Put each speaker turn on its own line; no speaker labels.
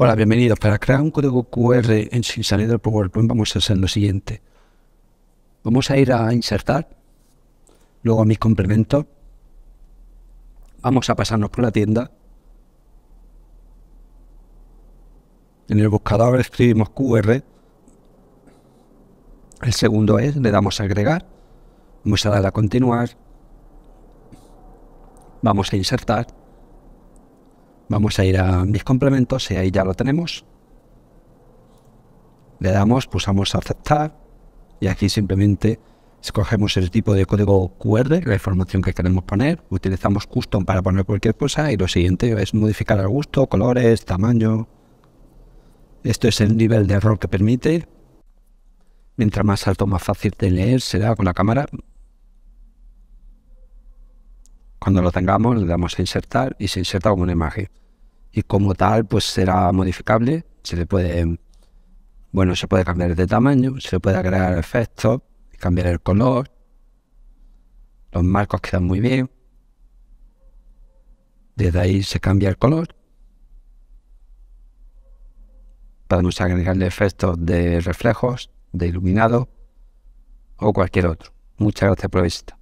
Hola, bienvenidos. Para crear un código QR en, sin salir del PowerPoint vamos a hacer lo siguiente. Vamos a ir a insertar, luego a mis complementos. Vamos a pasarnos por la tienda. En el buscador escribimos QR. El segundo es, le damos a agregar. Vamos a dar a continuar. Vamos a insertar. Vamos a ir a mis complementos y ahí ya lo tenemos. Le damos, pulsamos aceptar y aquí simplemente escogemos el tipo de código QR, la información que queremos poner, utilizamos custom para poner cualquier cosa y lo siguiente es modificar al gusto, colores, tamaño. Esto es el nivel de error que permite. Mientras más alto, más fácil de leer será con la cámara. Cuando lo tengamos le damos a insertar y se inserta como una imagen y como tal pues será modificable, se le puede, em, bueno, se puede cambiar de tamaño, se puede agregar efectos, cambiar el color, los marcos quedan muy bien, desde ahí se cambia el color, podemos agregarle efectos de reflejos, de iluminado o cualquier otro. Muchas gracias por la